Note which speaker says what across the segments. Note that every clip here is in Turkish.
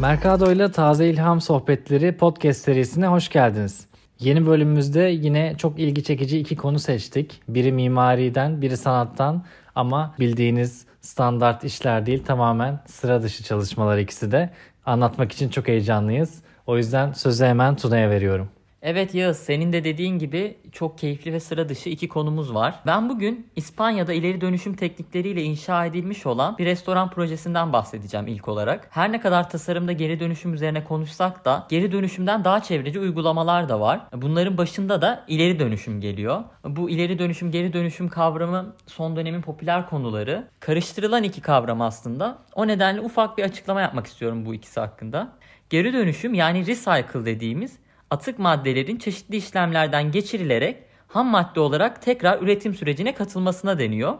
Speaker 1: Mercado ile Taze İlham Sohbetleri podcast serisine hoş geldiniz. Yeni bölümümüzde yine çok ilgi çekici iki konu seçtik. Biri mimariden, biri sanattan ama bildiğiniz standart işler değil tamamen sıra dışı çalışmalar ikisi de. Anlatmak için çok heyecanlıyız. O yüzden sözü hemen Tuna'ya veriyorum.
Speaker 2: Evet Yağız senin de dediğin gibi çok keyifli ve sıra dışı iki konumuz var. Ben bugün İspanya'da ileri dönüşüm teknikleriyle inşa edilmiş olan bir restoran projesinden bahsedeceğim ilk olarak. Her ne kadar tasarımda geri dönüşüm üzerine konuşsak da geri dönüşümden daha çevreci uygulamalar da var. Bunların başında da ileri dönüşüm geliyor. Bu ileri dönüşüm geri dönüşüm kavramı son dönemin popüler konuları. Karıştırılan iki kavram aslında. O nedenle ufak bir açıklama yapmak istiyorum bu ikisi hakkında. Geri dönüşüm yani recycle dediğimiz atık maddelerin çeşitli işlemlerden geçirilerek ham madde olarak tekrar üretim sürecine katılmasına deniyor.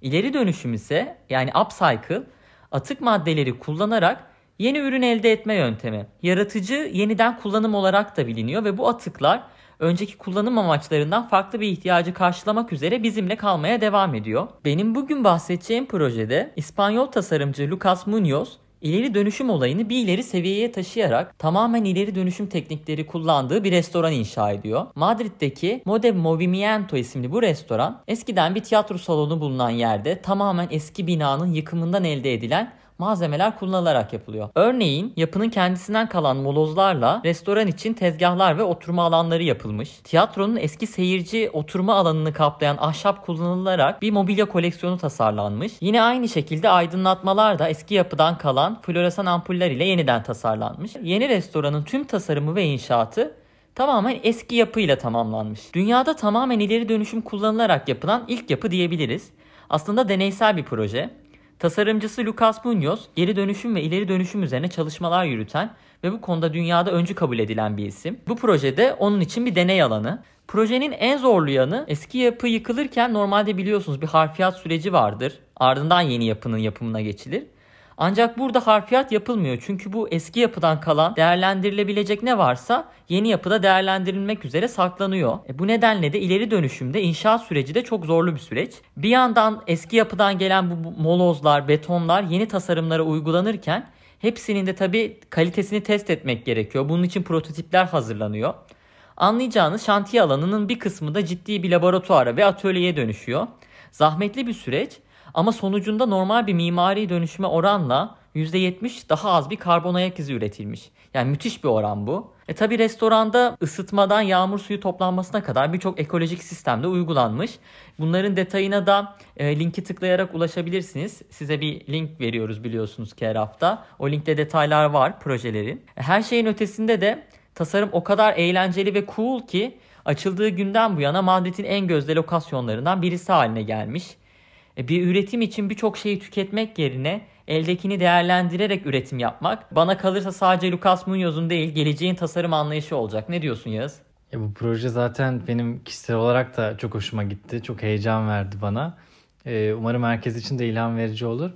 Speaker 2: İleri dönüşüm ise yani upcycle atık maddeleri kullanarak yeni ürün elde etme yöntemi. Yaratıcı yeniden kullanım olarak da biliniyor ve bu atıklar önceki kullanım amaçlarından farklı bir ihtiyacı karşılamak üzere bizimle kalmaya devam ediyor. Benim bugün bahsedeceğim projede İspanyol tasarımcı Lucas Munoz İleri dönüşüm olayını bir ileri seviyeye taşıyarak tamamen ileri dönüşüm teknikleri kullandığı bir restoran inşa ediyor. Madrid'deki Mode Movimiento isimli bu restoran eskiden bir tiyatro salonu bulunan yerde tamamen eski binanın yıkımından elde edilen malzemeler kullanılarak yapılıyor. Örneğin yapının kendisinden kalan molozlarla restoran için tezgahlar ve oturma alanları yapılmış. Tiyatronun eski seyirci oturma alanını kaplayan ahşap kullanılarak bir mobilya koleksiyonu tasarlanmış. Yine aynı şekilde aydınlatmalar da eski yapıdan kalan floresan ampuller ile yeniden tasarlanmış. Yeni restoranın tüm tasarımı ve inşaatı tamamen eski yapıyla tamamlanmış. Dünyada tamamen ileri dönüşüm kullanılarak yapılan ilk yapı diyebiliriz. Aslında deneysel bir proje. Tasarımcısı Lucas Munoz geri dönüşüm ve ileri dönüşüm üzerine çalışmalar yürüten ve bu konuda dünyada öncü kabul edilen bir isim. Bu projede onun için bir deney alanı. Projenin en zorlu yanı eski yapı yıkılırken normalde biliyorsunuz bir harfiyat süreci vardır. Ardından yeni yapının yapımına geçilir. Ancak burada harfiyat yapılmıyor çünkü bu eski yapıdan kalan değerlendirilebilecek ne varsa yeni yapıda değerlendirilmek üzere saklanıyor. E bu nedenle de ileri dönüşümde inşaat süreci de çok zorlu bir süreç. Bir yandan eski yapıdan gelen bu molozlar, betonlar yeni tasarımlara uygulanırken hepsinin de tabii kalitesini test etmek gerekiyor. Bunun için prototipler hazırlanıyor. Anlayacağınız şantiye alanının bir kısmı da ciddi bir laboratuvara ve atölyeye dönüşüyor. Zahmetli bir süreç ama sonucunda normal bir mimari dönüşme oranla %70 daha az bir karbon ayak izi üretilmiş. Yani müthiş bir oran bu. E tabi restoranda ısıtmadan yağmur suyu toplanmasına kadar birçok ekolojik sistemde uygulanmış. Bunların detayına da e, linki tıklayarak ulaşabilirsiniz. Size bir link veriyoruz biliyorsunuz ki her hafta. O linkte detaylar var projelerin. E, her şeyin ötesinde de tasarım o kadar eğlenceli ve cool ki açıldığı günden bu yana Madrid'in en gözde lokasyonlarından birisi haline gelmiş. E, bir üretim için birçok şeyi tüketmek yerine eldekini değerlendirerek üretim yapmak bana kalırsa sadece Lucas Munoz'un
Speaker 1: değil geleceğin tasarım anlayışı olacak. Ne diyorsun Yaz? Ya e, bu proje zaten benim kişisel olarak da çok hoşuma gitti. Çok heyecan verdi bana. E, umarım herkes için de ilham verici olur.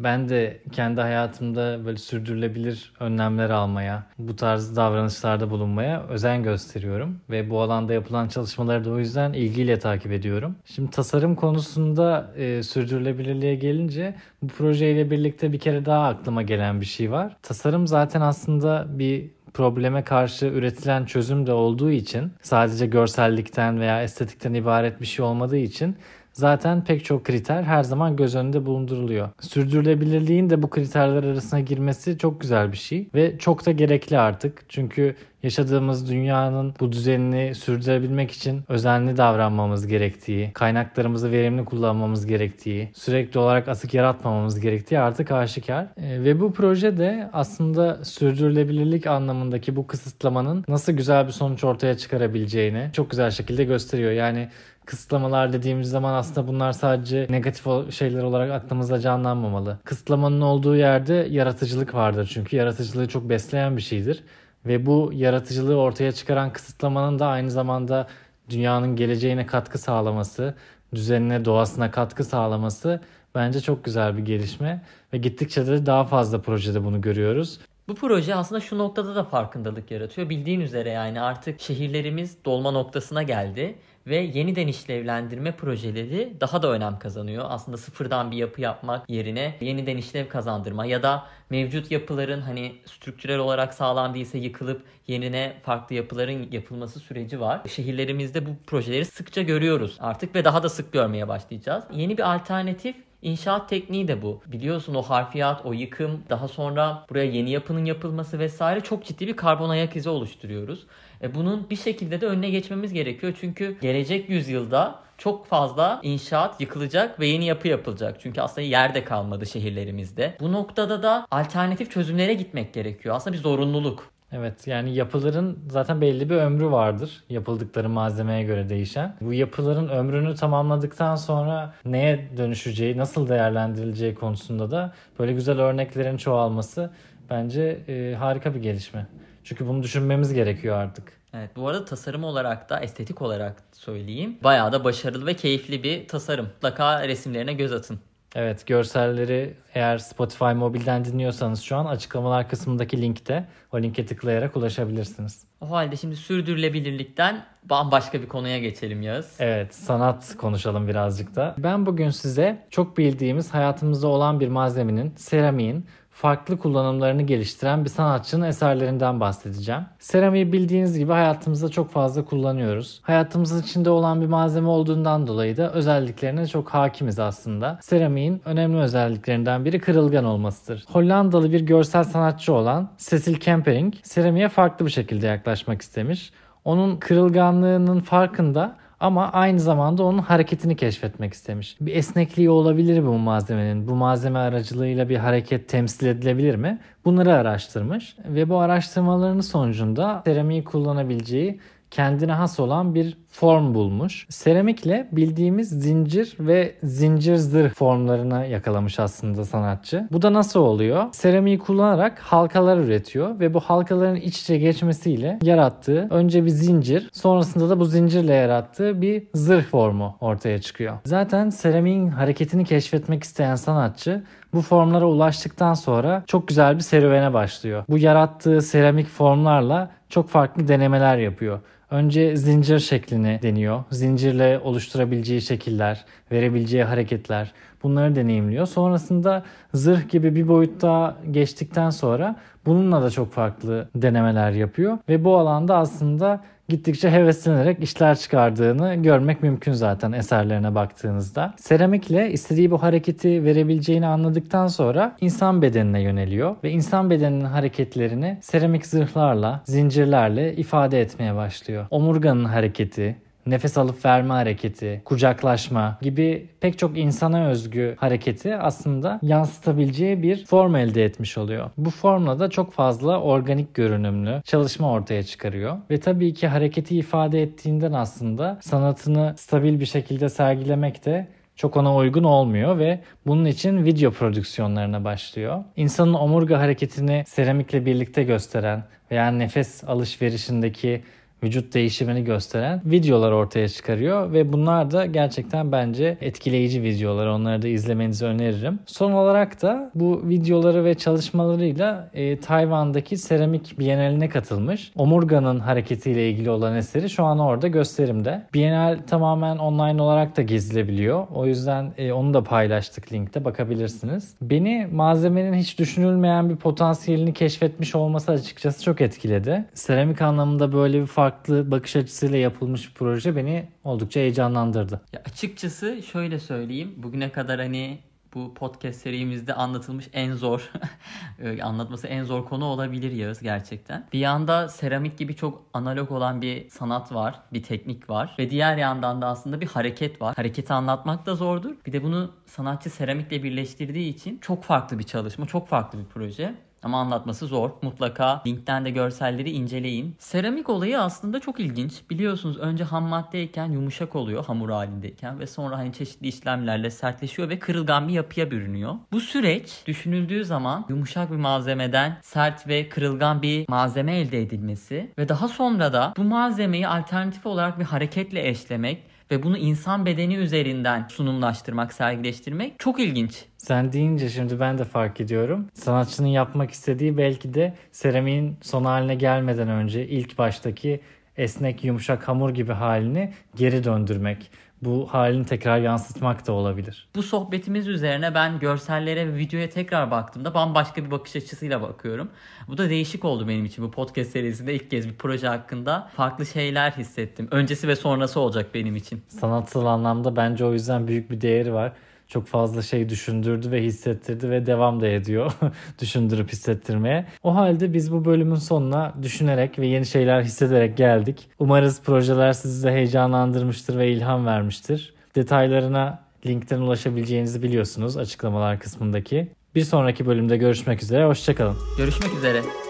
Speaker 1: Ben de kendi hayatımda böyle sürdürülebilir önlemler almaya, bu tarz davranışlarda bulunmaya özen gösteriyorum. Ve bu alanda yapılan çalışmaları da o yüzden ilgiyle takip ediyorum. Şimdi tasarım konusunda e, sürdürülebilirliğe gelince bu projeyle birlikte bir kere daha aklıma gelen bir şey var. Tasarım zaten aslında bir probleme karşı üretilen çözüm de olduğu için sadece görsellikten veya estetikten ibaret bir şey olmadığı için Zaten pek çok kriter her zaman göz önünde bulunduruluyor. Sürdürülebilirliğin de bu kriterler arasına girmesi çok güzel bir şey ve çok da gerekli artık. Çünkü yaşadığımız dünyanın bu düzenini sürdürebilmek için özenli davranmamız gerektiği, kaynaklarımızı verimli kullanmamız gerektiği, sürekli olarak atık yaratmamamız gerektiği artık aşikar. E, ve bu proje de aslında sürdürülebilirlik anlamındaki bu kısıtlamanın nasıl güzel bir sonuç ortaya çıkarabileceğini çok güzel şekilde gösteriyor. Yani kısıtlamalar dediğimiz zaman aslında bunlar sadece negatif şeyler olarak aklımızda canlanmamalı. Kısıtlamanın olduğu yerde yaratıcılık vardır çünkü yaratıcılığı çok besleyen bir şeydir. Ve bu yaratıcılığı ortaya çıkaran kısıtlamanın da aynı zamanda dünyanın geleceğine katkı sağlaması, düzenine, doğasına katkı sağlaması bence çok güzel bir gelişme ve gittikçe de daha fazla projede bunu görüyoruz. Bu proje aslında şu noktada da
Speaker 2: farkındalık yaratıyor. Bildiğin üzere yani artık şehirlerimiz dolma noktasına geldi ve yeniden işlevlendirme projeleri daha da önem kazanıyor. Aslında sıfırdan bir yapı yapmak yerine yeniden işlev kazandırma ya da mevcut yapıların hani strüktürel olarak sağlam değilse yıkılıp yerine farklı yapıların yapılması süreci var. Şehirlerimizde bu projeleri sıkça görüyoruz artık ve daha da sık görmeye başlayacağız. Yeni bir alternatif İnşaat tekniği de bu. Biliyorsun o harfiyat, o yıkım, daha sonra buraya yeni yapının yapılması vesaire çok ciddi bir karbon ayak izi oluşturuyoruz. E bunun bir şekilde de önüne geçmemiz gerekiyor. Çünkü gelecek yüzyılda çok fazla inşaat yıkılacak ve yeni yapı yapılacak. Çünkü aslında yer de kalmadı
Speaker 1: şehirlerimizde. Bu noktada da alternatif çözümlere gitmek gerekiyor. Aslında bir zorunluluk. Evet yani yapıların zaten belli bir ömrü vardır. Yapıldıkları malzemeye göre değişen. Bu yapıların ömrünü tamamladıktan sonra neye dönüşeceği, nasıl değerlendirileceği konusunda da böyle güzel örneklerin çoğalması bence e, harika bir gelişme. Çünkü bunu düşünmemiz gerekiyor artık.
Speaker 2: Evet bu arada tasarım olarak da estetik olarak söyleyeyim. Bayağı da başarılı ve keyifli bir tasarım. Mutlaka resimlerine göz atın.
Speaker 1: Evet görselleri eğer Spotify mobilden dinliyorsanız şu an açıklamalar kısmındaki linkte o linke tıklayarak ulaşabilirsiniz.
Speaker 2: O halde şimdi sürdürülebilirlikten bambaşka bir konuya geçelim Yağız.
Speaker 1: Evet sanat konuşalım birazcık da. Ben bugün size çok bildiğimiz hayatımızda olan bir malzemenin, seramiğin farklı kullanımlarını geliştiren bir sanatçının eserlerinden bahsedeceğim. Seramiği bildiğiniz gibi hayatımızda çok fazla kullanıyoruz. Hayatımızın içinde olan bir malzeme olduğundan dolayı da özelliklerine çok hakimiz aslında. Seramiğin önemli özelliklerinden biri kırılgan olmasıdır. Hollandalı bir görsel sanatçı olan Cecil Kempering seramiğe farklı bir şekilde yaklaşmak istemiş. Onun kırılganlığının farkında ama aynı zamanda onun hareketini keşfetmek istemiş. Bir esnekliği olabilir mi bu malzemenin. Bu malzeme aracılığıyla bir hareket temsil edilebilir mi? Bunları araştırmış ve bu araştırmalarının sonucunda seramiği kullanabileceği kendine has olan bir form bulmuş. Seramikle bildiğimiz zincir ve zincir zırh formlarına yakalamış aslında sanatçı. Bu da nasıl oluyor? Seramiği kullanarak halkalar üretiyor ve bu halkaların iç içe geçmesiyle yarattığı önce bir zincir sonrasında da bu zincirle yarattığı bir zırh formu ortaya çıkıyor. Zaten seramiğin hareketini keşfetmek isteyen sanatçı bu formlara ulaştıktan sonra çok güzel bir serüvene başlıyor. Bu yarattığı seramik formlarla çok farklı denemeler yapıyor. Önce zincir şeklini deniyor. Zincirle oluşturabileceği şekiller, verebileceği hareketler bunları deneyimliyor. Sonrasında zırh gibi bir boyutta geçtikten sonra bununla da çok farklı denemeler yapıyor. Ve bu alanda aslında gittikçe heveslenerek işler çıkardığını görmek mümkün zaten eserlerine baktığınızda. Seramikle istediği bu hareketi verebileceğini anladıktan sonra insan bedenine yöneliyor ve insan bedeninin hareketlerini seramik zırhlarla, zincirlerle ifade etmeye başlıyor. Omurganın hareketi, nefes alıp verme hareketi, kucaklaşma gibi pek çok insana özgü hareketi aslında yansıtabileceği bir form elde etmiş oluyor. Bu formla da çok fazla organik görünümlü çalışma ortaya çıkarıyor. Ve tabii ki hareketi ifade ettiğinden aslında sanatını stabil bir şekilde sergilemek de çok ona uygun olmuyor ve bunun için video prodüksiyonlarına başlıyor. İnsanın omurga hareketini seramikle birlikte gösteren veya nefes alışverişindeki vücut değişimini gösteren videolar ortaya çıkarıyor ve bunlar da gerçekten bence etkileyici videolar. Onları da izlemenizi öneririm. Son olarak da bu videoları ve çalışmalarıyla e, Tayvan'daki seramik bienaline katılmış. Omurga'nın hareketiyle ilgili olan eseri şu an orada gösterimde. Bienal tamamen online olarak da gezilebiliyor. O yüzden e, onu da paylaştık linkte bakabilirsiniz. Beni malzemenin hiç düşünülmeyen bir potansiyelini keşfetmiş olması açıkçası çok etkiledi. Seramik anlamında böyle bir fark farklı bakış açısıyla yapılmış bir proje beni oldukça heyecanlandırdı. Ya
Speaker 2: açıkçası şöyle söyleyeyim. Bugüne kadar hani bu podcast serimizde anlatılmış en zor anlatması en zor konu olabilir Yağız gerçekten. Bir yanda seramik gibi çok analog olan bir sanat var, bir teknik var ve diğer yandan da aslında bir hareket var. Hareketi anlatmak da zordur. Bir de bunu sanatçı seramikle birleştirdiği için çok farklı bir çalışma, çok farklı bir proje. Ama anlatması zor. Mutlaka linkten de görselleri inceleyin. Seramik olayı aslında çok ilginç. Biliyorsunuz önce ham maddeyken yumuşak oluyor hamur halindeyken ve sonra hani çeşitli işlemlerle sertleşiyor ve kırılgan bir yapıya bürünüyor. Bu süreç düşünüldüğü zaman yumuşak bir malzemeden sert ve kırılgan bir malzeme elde edilmesi ve daha sonra da bu malzemeyi alternatif olarak bir hareketle eşlemek ve bunu insan bedeni üzerinden sunumlaştırmak, sergileştirmek çok ilginç.
Speaker 1: Sen deyince şimdi ben de fark ediyorum. Sanatçının yapmak istediği belki de seramiğin son haline gelmeden önce ilk baştaki esnek yumuşak hamur gibi halini geri döndürmek bu halini tekrar yansıtmak da olabilir.
Speaker 2: Bu sohbetimiz üzerine ben görsellere ve videoya tekrar baktığımda bambaşka bir bakış açısıyla bakıyorum. Bu da değişik oldu benim için. Bu podcast serisinde ilk kez bir proje hakkında farklı şeyler hissettim. Öncesi ve sonrası olacak benim için.
Speaker 1: Sanatsal anlamda bence o yüzden büyük bir değeri var çok fazla şey düşündürdü ve hissettirdi ve devam da ediyor düşündürüp hissettirmeye. O halde biz bu bölümün sonuna düşünerek ve yeni şeyler hissederek geldik. Umarız projeler sizi de heyecanlandırmıştır ve ilham vermiştir. Detaylarına linkten ulaşabileceğinizi biliyorsunuz açıklamalar kısmındaki. Bir sonraki bölümde görüşmek üzere, hoşçakalın. Görüşmek üzere.